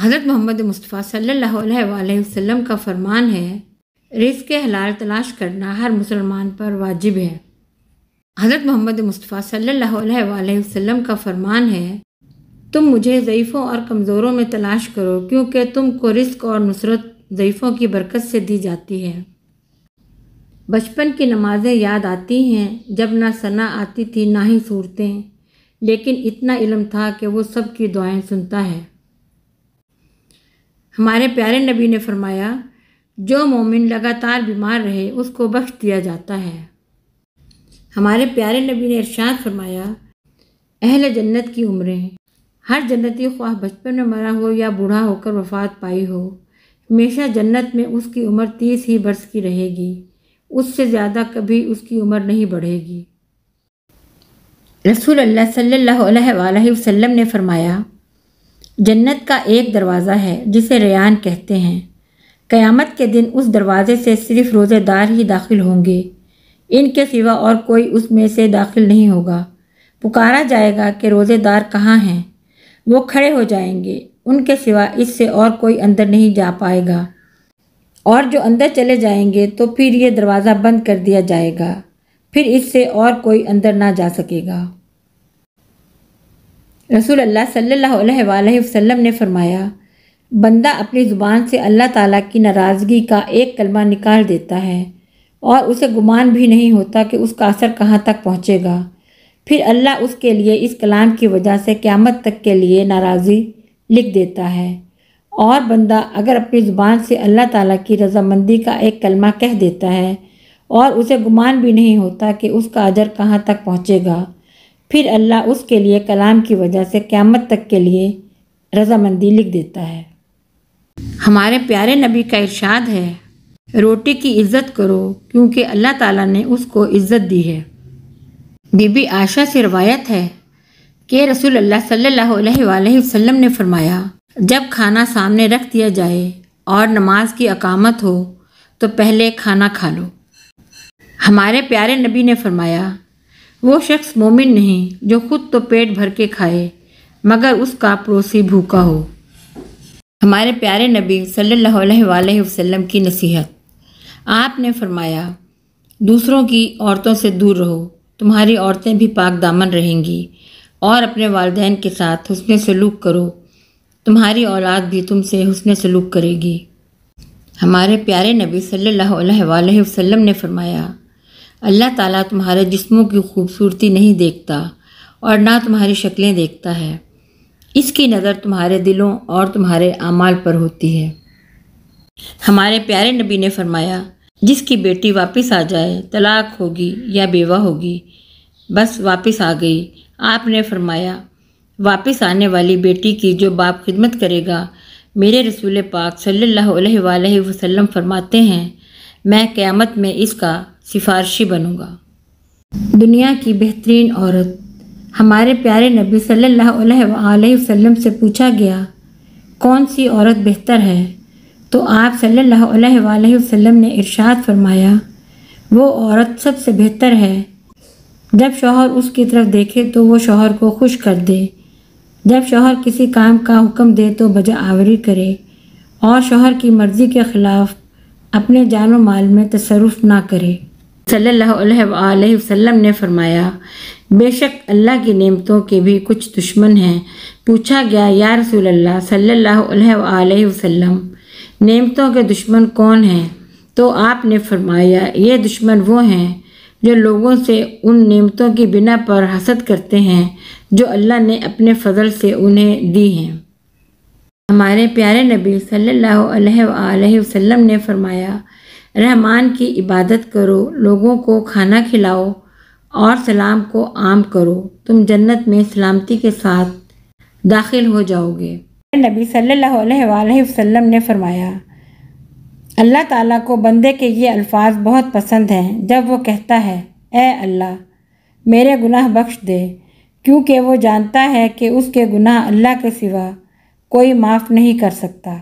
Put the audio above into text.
हज़रत मोहम्मद मुस्तफ़ा सल्लल्लाहु अलैहि वसल्लम का फरमान है रिस्क के हलाल तलाश करना हर मुसलमान पर वाजिब है हज़रत मोहम्मद मुस्तफ़ा सल्लल्लाहु अलैहि वसल्लम का फरमान है तुम मुझे ज़यीफ़ों और कमज़ोरों में तलाश करो क्योंकि तुमको रिस्क और नुसरत ज़यीफ़ों की बरकत से दी जाती है बचपन की नमाज़ें याद आती हैं जब ना सना आती थी ना ही सूरतें लेकिन इतना इलम था कि वो सब की दुआएं सुनता है हमारे प्यारे नबी ने फरमाया जो मोमिन लगातार बीमार रहे उसको बख्श दिया जाता है हमारे प्यारे नबी ने इरशाद फरमाया अहल जन्नत की उम्रें हर जन्नती ख्वाह बचपन में मरा हो या बूढ़ा होकर वफात पाई हो हमेशा जन्नत में उसकी उम्र तीस ही वर्ष की रहेगी उससे ज़्यादा कभी उसकी उम्र नहीं बढ़ेगी रसूल अल्लाह सल्लल्लाहु अलैहि वसल्लम ने फरमाया जन्नत का एक दरवाज़ा है जिसे रेयान कहते हैं क़यामत के दिन उस दरवाज़े से सिर्फ रोज़ेदार ही दाखिल होंगे इनके सिवा और कोई उसमें से दाखिल नहीं होगा पुकारा जाएगा कि रोज़ेदार कहाँ हैं वो खड़े हो जाएंगे उनके सिवा इससे और कोई अंदर नहीं जा पाएगा और जो अंदर चले जाएंगे तो फिर ये दरवाज़ा बंद कर दिया जाएगा फिर इससे और कोई अंदर ना जा सकेगा रसूल अल्लाह सल्लल्लाहु अलैहि वसल्लम ने फरमाया बंदा अपनी ज़ुबान से अल्लाह ताला की नाराज़गी का एक कलमा निकाल देता है और उसे गुमान भी नहीं होता कि उसका असर कहाँ तक पहुँचेगा फिर अल्लाह उसके लिए इस कलाम की वजह से क़्यामत तक के लिए नाराज़ी लिख देता है और बंदा अगर अपनी ज़ुबान से अल्लाह ताला की रजामंदी का एक कलमा कह देता है और उसे गुमान भी नहीं होता कि उसका अजर कहाँ तक पहुँचेगा फिर अल्लाह उसके लिए कलाम की वजह से क़्यामत तक के लिए रजामंदी लिख देता है हमारे प्यारे नबी का इरशाद है रोटी की इज्जत करो क्योंकि अल्लाह ताला ने उसको इज्जत दी है बीबी आशा से रवायत है कि रसूल अल्लाह सल्लल्लाहु अलैहि वसल्लम ने फरमाया जब खाना सामने रख दिया जाए और नमाज की अकामत हो तो पहले खाना खा लो हमारे प्यारे नबी ने फरमाया वो शख्स मोमिन नहीं जो खुद तो पेट भर के खाए मगर उसका पड़ोसी भूखा हो हमारे प्यारे नबी सल्लल्लाहु अलैहि वसल्लम की नसीहत आपने फरमाया दूसरों की औरतों से दूर रहो तुम्हारी औरतें भी पाक दामन रहेंगी और अपने वालदेन के साथ हसन सलूक करो तुम्हारी औलाद भी तुमसे हसन सलूक करेगी हमारे प्यारे नबी सल्लल्लाहु अलैहि वसल्लम ने फरमाया अल्लाह ताला तुम्हारे जिस्मों की खूबसूरती नहीं देखता और ना तुम्हारी शक्लें देखता है इसकी नज़र तुम्हारे दिलों और तुम्हारे अमाल पर होती है हमारे प्यारे नबी ने फरमाया जिसकी बेटी वापस आ जाए तलाक होगी या बेवा होगी बस वापस आ गई आपने फरमाया वापस आने वाली बेटी की जो बाप खिदमत करेगा मेरे रसूल पाक सल्लल्लाहु अलैहि वसल्लम फरमाते हैं मैं क़यामत में इसका सिफारशी बनूंगा दुनिया की बेहतरीन औरत हमारे प्यारे नबी सल्लल्लाहु अलैहि वसल्लम से पूछा गया कौन सी औरत बेहतर है तो आप सल्लल्लाहु अलैहि वसल्लम ने इरशाद फरमाया वो औरत सबसे बेहतर है जब शोहर उसकी तरफ देखे तो वो शोहर को खुश कर दे जब शोहर किसी काम का हुक्म दे तो बजा आवरी करे और शोहर की मर्ज़ी के ख़िलाफ़ अपने जान माल में तसरुफ ना करे सल्लल्लाहु अलैहि वसल्लम ने फरमाया बेशक अल्लाह की नेमतों के भी कुछ दुश्मन हैं पूछा गया या रसूल अल्लाह सल्लल्लाहु वसल्लम नेमतों के दुश्मन कौन हैं तो आपने फरमाया ये दुश्मन वो हैं जो लोगों से उन नेमतों की बिना पर हसद करते हैं जो अल्लाह ने अपने फजल से उन्हें दी हैं हमारे प्यारे नबी सल्लल्लाहु अलैहि वसल्लम ने फरमाया रहमान की इबादत करो लोगों को खाना खिलाओ और सलाम को आम करो तुम जन्नत में सलामती के साथ दाखिल हो जाओगे नबी सल्लल्लाहु अलैहि वसल्लम ने फरमाया अल्लाह ताला को बंदे के ये अल्फाज बहुत पसंद हैं जब वो कहता है ए अल्लाह मेरे गुनाह बख्श दे क्योंकि वो जानता है कि उसके गुनाह अल्लाह के सिवा कोई माफ़ नहीं कर सकता